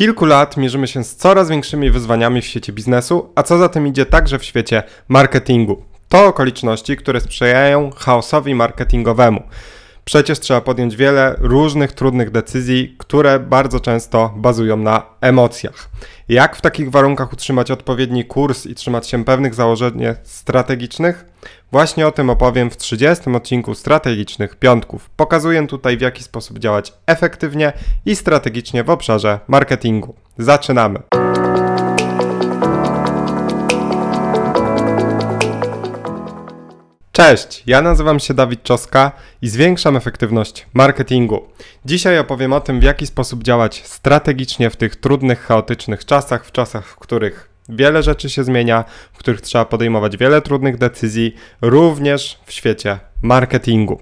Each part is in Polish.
kilku lat mierzymy się z coraz większymi wyzwaniami w świecie biznesu, a co za tym idzie także w świecie marketingu. To okoliczności, które sprzyjają chaosowi marketingowemu przecież trzeba podjąć wiele różnych trudnych decyzji, które bardzo często bazują na emocjach. Jak w takich warunkach utrzymać odpowiedni kurs i trzymać się pewnych założeń strategicznych? Właśnie o tym opowiem w 30 odcinku Strategicznych Piątków. Pokazuję tutaj, w jaki sposób działać efektywnie i strategicznie w obszarze marketingu. Zaczynamy! Cześć, ja nazywam się Dawid Czoska i zwiększam efektywność marketingu. Dzisiaj opowiem o tym, w jaki sposób działać strategicznie w tych trudnych, chaotycznych czasach, w czasach, w których wiele rzeczy się zmienia, w których trzeba podejmować wiele trudnych decyzji, również w świecie marketingu.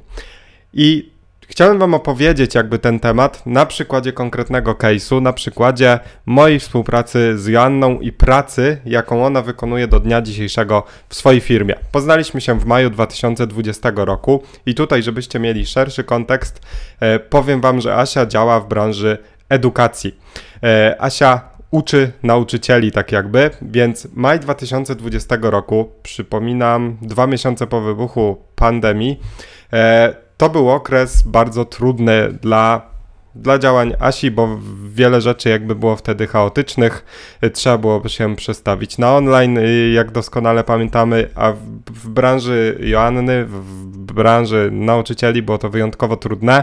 I Chciałem Wam opowiedzieć jakby ten temat na przykładzie konkretnego case'u, na przykładzie mojej współpracy z Joanną i pracy, jaką ona wykonuje do dnia dzisiejszego w swojej firmie. Poznaliśmy się w maju 2020 roku i tutaj, żebyście mieli szerszy kontekst, e, powiem Wam, że Asia działa w branży edukacji. E, Asia uczy nauczycieli, tak jakby, więc maj 2020 roku, przypominam, dwa miesiące po wybuchu pandemii, e, to był okres bardzo trudny dla, dla działań ASI, bo wiele rzeczy jakby było wtedy chaotycznych. Trzeba było się przestawić na online, y, jak doskonale pamiętamy, a w, w branży Joanny, w branży nauczycieli było to wyjątkowo trudne.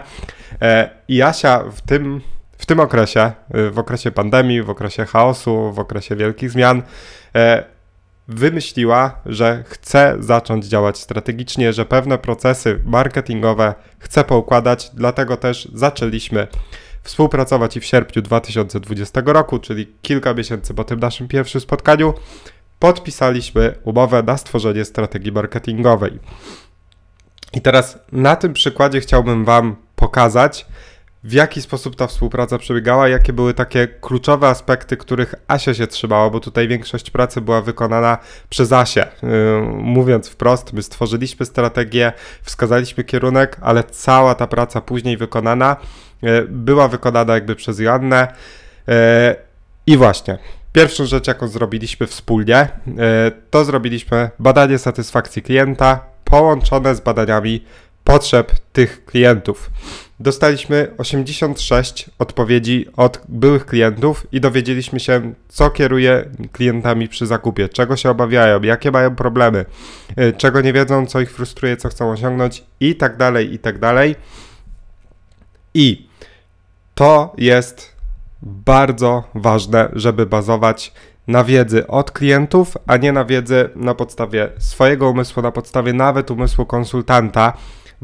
E, I Asia w tym w tym okresie, y, w okresie pandemii, w okresie chaosu, w okresie wielkich zmian, e, wymyśliła, że chce zacząć działać strategicznie, że pewne procesy marketingowe chce poukładać, dlatego też zaczęliśmy współpracować i w sierpniu 2020 roku, czyli kilka miesięcy po tym naszym pierwszym spotkaniu, podpisaliśmy umowę na stworzenie strategii marketingowej. I teraz na tym przykładzie chciałbym Wam pokazać, w jaki sposób ta współpraca przebiegała, jakie były takie kluczowe aspekty, których Asia się trzymała, bo tutaj większość pracy była wykonana przez Asię. Yy, mówiąc wprost, my stworzyliśmy strategię, wskazaliśmy kierunek, ale cała ta praca później wykonana yy, była wykonana jakby przez Joannę. Yy, I właśnie, Pierwszą rzecz, jaką zrobiliśmy wspólnie, to zrobiliśmy badanie satysfakcji klienta połączone z badaniami potrzeb tych klientów. Dostaliśmy 86 odpowiedzi od byłych klientów i dowiedzieliśmy się, co kieruje klientami przy zakupie, czego się obawiają, jakie mają problemy, y, czego nie wiedzą, co ich frustruje, co chcą osiągnąć i tak dalej, i tak dalej. I to jest bardzo ważne, żeby bazować na wiedzy od klientów, a nie na wiedzy na podstawie swojego umysłu, na podstawie nawet umysłu konsultanta,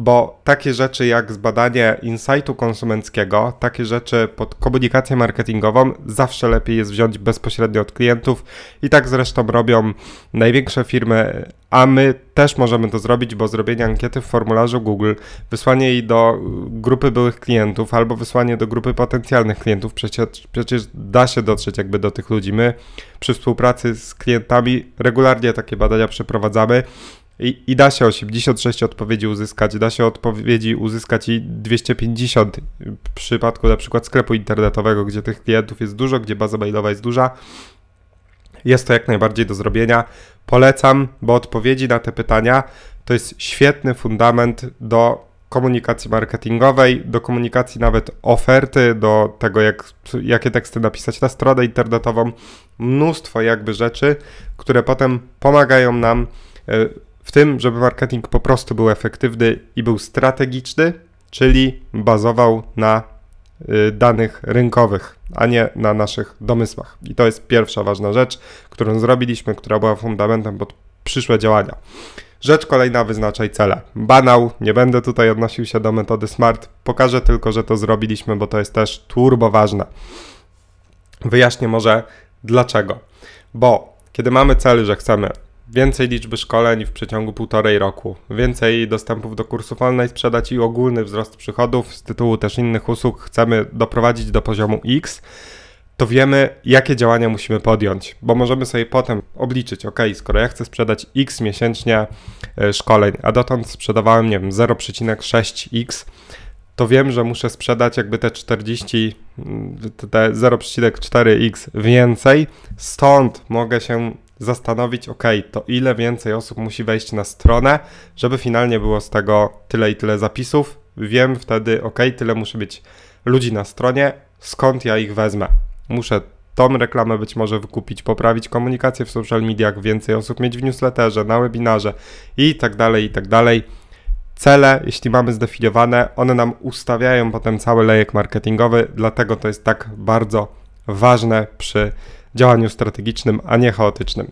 bo takie rzeczy jak zbadanie insightu konsumenckiego, takie rzeczy pod komunikację marketingową zawsze lepiej jest wziąć bezpośrednio od klientów i tak zresztą robią największe firmy, a my też możemy to zrobić, bo zrobienie ankiety w formularzu Google, wysłanie jej do grupy byłych klientów albo wysłanie do grupy potencjalnych klientów, przecież, przecież da się dotrzeć jakby do tych ludzi. My przy współpracy z klientami regularnie takie badania przeprowadzamy i, I, da się 86 odpowiedzi uzyskać, da się odpowiedzi uzyskać i 250 w przypadku na przykład sklepu internetowego, gdzie tych klientów jest dużo, gdzie baza mailowa jest duża. Jest to jak najbardziej do zrobienia. Polecam, bo odpowiedzi na te pytania to jest świetny fundament do komunikacji marketingowej, do komunikacji nawet oferty, do tego, jak, jakie teksty napisać na stronę internetową. Mnóstwo jakby rzeczy, które potem pomagają nam. Yy, w tym, żeby marketing po prostu był efektywny i był strategiczny, czyli bazował na y, danych rynkowych, a nie na naszych domysłach. I to jest pierwsza ważna rzecz, którą zrobiliśmy, która była fundamentem pod przyszłe działania. Rzecz kolejna, wyznaczaj cele. Banał, nie będę tutaj odnosił się do metody SMART, pokażę tylko, że to zrobiliśmy, bo to jest też turbo ważne. Wyjaśnię może dlaczego. Bo kiedy mamy cel, że chcemy Więcej liczby szkoleń w przeciągu półtorej roku, więcej dostępów do kursów online sprzedać i ogólny wzrost przychodów z tytułu też innych usług chcemy doprowadzić do poziomu X, to wiemy, jakie działania musimy podjąć, bo możemy sobie potem obliczyć, ok, skoro ja chcę sprzedać X miesięcznie e, szkoleń, a dotąd sprzedawałem, nie wiem, 0,6X, to wiem, że muszę sprzedać jakby te 40, mm, te 0,4x więcej. Stąd mogę się zastanowić, ok, to ile więcej osób musi wejść na stronę, żeby finalnie było z tego tyle i tyle zapisów. Wiem wtedy, ok, tyle musi być ludzi na stronie, skąd ja ich wezmę. Muszę tą reklamę być może wykupić, poprawić komunikację w social mediach, więcej osób mieć w newsletterze, na webinarze i tak dalej, i tak dalej. Cele, jeśli mamy zdefiniowane, one nam ustawiają potem cały lejek marketingowy, dlatego to jest tak bardzo ważne przy działaniu strategicznym, a nie chaotycznym.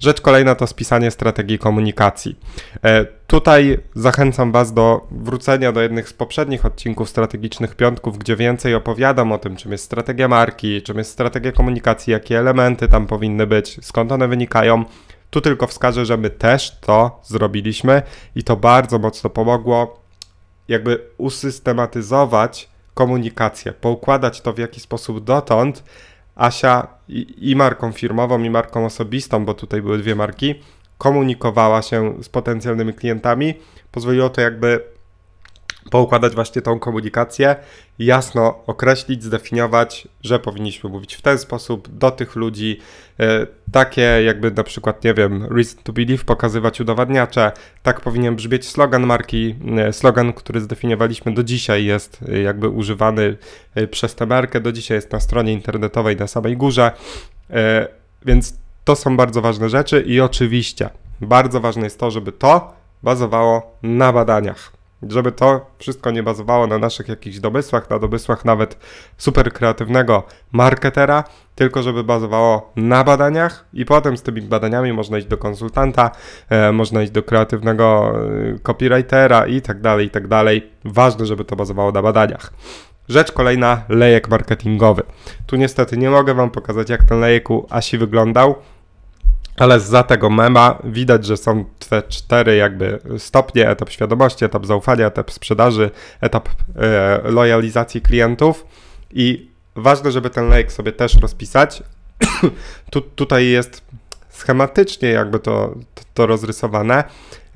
Rzecz kolejna to spisanie strategii komunikacji. E, tutaj zachęcam Was do wrócenia do jednych z poprzednich odcinków strategicznych piątków, gdzie więcej opowiadam o tym, czym jest strategia marki, czym jest strategia komunikacji, jakie elementy tam powinny być, skąd one wynikają. Tu tylko wskażę, że my też to zrobiliśmy i to bardzo mocno pomogło, jakby usystematyzować komunikację, poukładać to w jaki sposób dotąd, Asia i, marką firmową, i marką osobistą, bo tutaj były dwie marki, komunikowała się z potencjalnymi klientami. Pozwoliło to jakby poukładać właśnie tą komunikację, jasno określić, zdefiniować, że powinniśmy mówić w ten sposób do tych ludzi, y, takie jakby na przykład, nie wiem, reason to believe, pokazywać udowadniacze, tak powinien brzmieć slogan marki, y, slogan, który zdefiniowaliśmy do dzisiaj jest y, jakby używany przez tę markę, do dzisiaj jest na stronie internetowej na samej górze, więc to są bardzo ważne rzeczy i oczywiście bardzo ważne jest to, żeby to bazowało na badaniach żeby to wszystko nie bazowało na naszych jakichś domysłach, na domysłach nawet super kreatywnego marketera, tylko żeby bazowało na badaniach i potem z tymi badaniami można iść do konsultanta, e, można iść do kreatywnego e, copywritera i tak dalej, i tak dalej. Ważne, żeby to bazowało na badaniach. Rzecz kolejna, lejek marketingowy. Tu niestety nie mogę Wam pokazać, jak ten lejek u Asi wyglądał, ale za tego mema widać, że są te cztery jakby stopnie, etap świadomości, etap zaufania, etap sprzedaży, etap e, lojalizacji klientów i ważne, żeby ten lejek sobie też rozpisać. tu, tutaj jest schematycznie jakby to, to, to rozrysowane.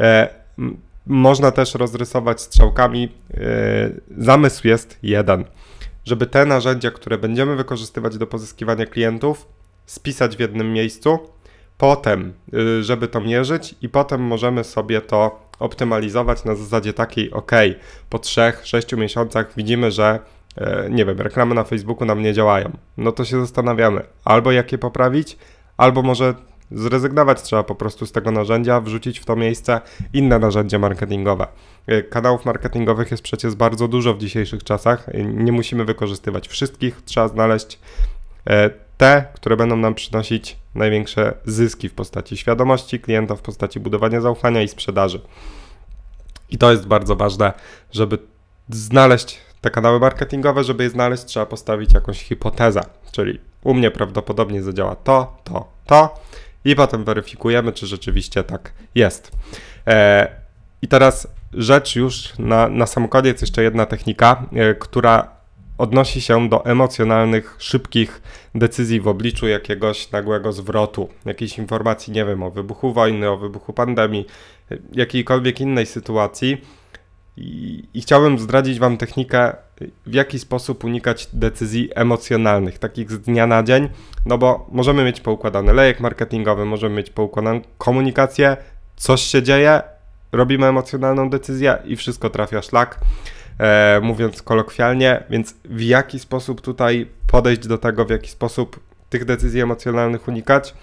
E, można też rozrysować strzałkami. E, zamysł jest jeden, żeby te narzędzia, które będziemy wykorzystywać do pozyskiwania klientów, spisać w jednym miejscu potem, y, żeby to mierzyć i potem możemy sobie to optymalizować na zasadzie takiej, ok, po 3-6 miesiącach widzimy, że e, nie wiem, reklamy na Facebooku nam nie działają. No to się zastanawiamy, albo jak je poprawić, albo może zrezygnować trzeba po prostu z tego narzędzia, wrzucić w to miejsce inne narzędzia marketingowe. E, kanałów marketingowych jest przecież bardzo dużo w dzisiejszych czasach. E, nie musimy wykorzystywać wszystkich, trzeba znaleźć E, te, które będą nam przynosić największe zyski w postaci świadomości klienta, w postaci budowania zaufania i sprzedaży. I to jest bardzo ważne, żeby znaleźć te kanały marketingowe, żeby je znaleźć, trzeba postawić jakąś hipotezę, czyli u mnie prawdopodobnie zadziała to, to, to i potem weryfikujemy, czy rzeczywiście tak jest. E, I teraz rzecz już na, na sam koniec, jeszcze jedna technika, e, która odnosi się do emocjonalnych, szybkich decyzji w obliczu jakiegoś nagłego zwrotu, jakiejś informacji, nie wiem, o wybuchu wojny, o wybuchu pandemii, jakiejkolwiek innej sytuacji. I, i chciałbym zdradzić Wam technikę, w jaki sposób unikać decyzji emocjonalnych, takich z dnia na dzień, no bo możemy mieć poukładany lejek marketingowy, możemy mieć poukładaną komunikację, coś się dzieje, robimy emocjonalną decyzję i wszystko trafia szlak e, mówiąc kolokwialnie, więc w jaki sposób tutaj podejść do tego, w jaki sposób tych decyzji emocjonalnych unikać?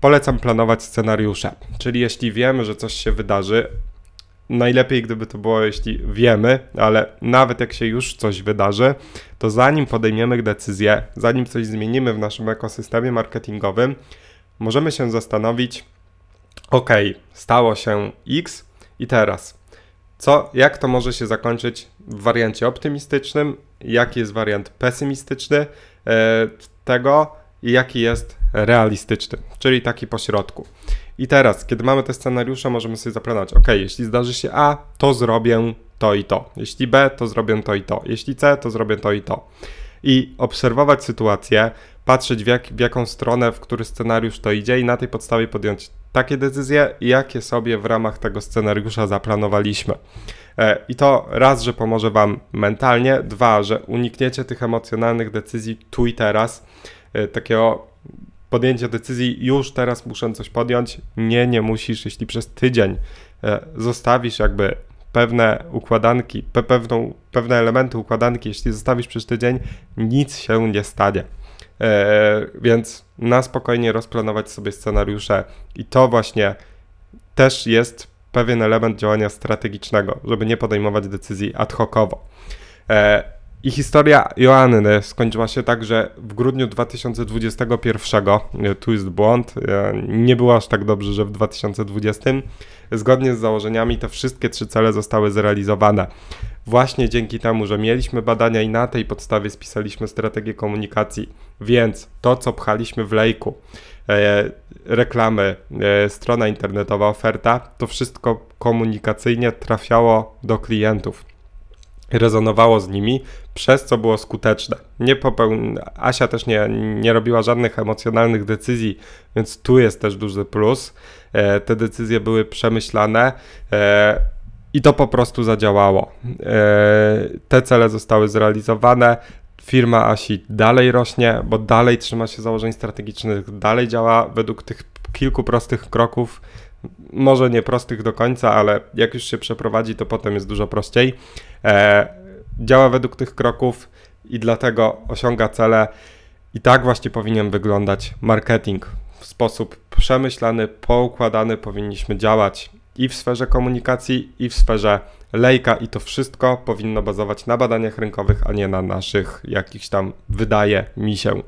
Polecam planować scenariusze, czyli jeśli wiemy, że coś się wydarzy, najlepiej gdyby to było, jeśli wiemy, ale nawet jak się już coś wydarzy, to zanim podejmiemy decyzję, zanim coś zmienimy w naszym ekosystemie marketingowym, możemy się zastanowić, ok, stało się X i teraz co, jak to może się zakończyć w wariancie optymistycznym, jaki jest wariant pesymistyczny e, tego i jaki jest realistyczny, czyli taki pośrodku. I teraz, kiedy mamy te scenariusze, możemy sobie zaplanować, ok, jeśli zdarzy się A, to zrobię to i to. Jeśli B, to zrobię to i to. Jeśli C, to zrobię to i to. I obserwować sytuację, patrzeć w, jak, w jaką stronę, w który scenariusz to idzie i na tej podstawie podjąć takie decyzje, jakie sobie w ramach tego scenariusza zaplanowaliśmy. E, I to raz, że pomoże Wam mentalnie, dwa, że unikniecie tych emocjonalnych decyzji tu i teraz, e, takiego podjęcia decyzji, już teraz muszę coś podjąć. Nie, nie musisz, jeśli przez tydzień e, zostawisz jakby pewne układanki, pe pewną, pewne elementy układanki, jeśli zostawisz przez tydzień, nic się nie stanie. E, więc na spokojnie rozplanować sobie scenariusze i to właśnie też jest pewien element działania strategicznego, żeby nie podejmować decyzji ad hocowo. E, I historia Joanny skończyła się tak, że w grudniu 2021, e, tu jest błąd, nie było aż tak dobrze, że w 2020, zgodnie z założeniami te wszystkie trzy cele zostały zrealizowane właśnie dzięki temu, że mieliśmy badania i na tej podstawie spisaliśmy strategię komunikacji. Więc to, co pchaliśmy w lejku, e, reklamy, e, strona internetowa, oferta, to wszystko komunikacyjnie trafiało do klientów rezonowało z nimi, przez co było skuteczne. Nie popeł... Asia też nie, nie robiła żadnych emocjonalnych decyzji, więc tu jest też duży plus. E, te decyzje były przemyślane. E, i to po prostu zadziałało. E, te cele zostały zrealizowane. Firma ASI dalej rośnie, bo dalej trzyma się założeń strategicznych, dalej działa według tych kilku prostych kroków, może nie prostych do końca, ale jak już się przeprowadzi, to potem jest dużo prościej. E, działa według tych kroków i dlatego osiąga cele. I tak właśnie powinien wyglądać marketing. W sposób przemyślany, poukładany powinniśmy działać i w sferze komunikacji, i w sferze lejka, i to wszystko powinno bazować na badaniach rynkowych, a nie na naszych jakichś tam wydaje mi się.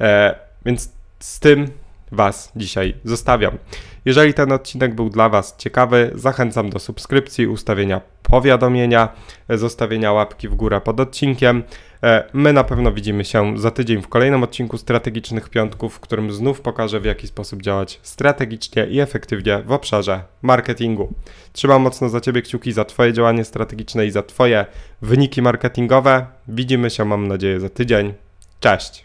E, więc z tym Was dzisiaj zostawiam. Jeżeli ten odcinek był dla Was ciekawy, zachęcam do subskrypcji, ustawienia powiadomienia, e, zostawienia łapki w górę pod odcinkiem. E, my na pewno widzimy się za tydzień w kolejnym odcinku Strategicznych Piątków, w którym znów pokażę, w jaki sposób działać strategicznie i efektywnie w obszarze marketingu. Trzymam mocno za Ciebie kciuki, za Twoje działanie strategiczne i za Twoje wyniki marketingowe. Widzimy się, mam nadzieję, za tydzień. Cześć!